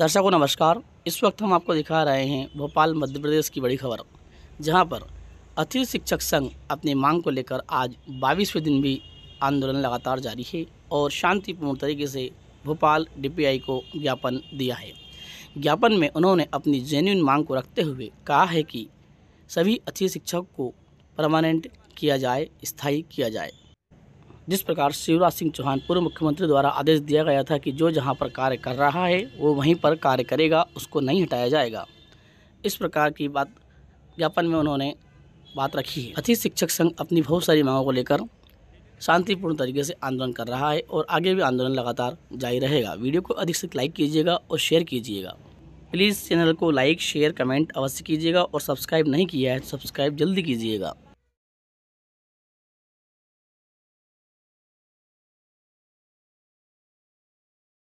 दर्शकों नमस्कार इस वक्त हम आपको दिखा रहे हैं भोपाल मध्य प्रदेश की बड़ी खबर जहां पर अतिथि शिक्षक संघ अपनी मांग को लेकर आज बाईसवें दिन भी आंदोलन लगातार जारी है और शांतिपूर्ण तरीके से भोपाल डीपीआई को ज्ञापन दिया है ज्ञापन में उन्होंने अपनी जेन्यून मांग को रखते हुए कहा है कि सभी अतिथि शिक्षक को परमानेंट किया जाए स्थायी किया जाए जिस प्रकार शिवराज सिंह चौहान पूर्व मुख्यमंत्री द्वारा आदेश दिया गया था कि जो जहां पर कार्य कर रहा है वो वहीं पर कार्य करेगा उसको नहीं हटाया जाएगा इस प्रकार की बात ज्ञापन में उन्होंने बात रखी है अतिथि शिक्षक संघ अपनी बहुत सारी मांगों को लेकर शांतिपूर्ण तरीके से आंदोलन कर रहा है और आगे भी आंदोलन लगातार जारी रहेगा वीडियो को अधिक से लाइक कीजिएगा और शेयर कीजिएगा प्लीज़ चैनल को लाइक शेयर कमेंट अवश्य कीजिएगा और सब्सक्राइब नहीं किया है तो सब्सक्राइब जल्दी कीजिएगा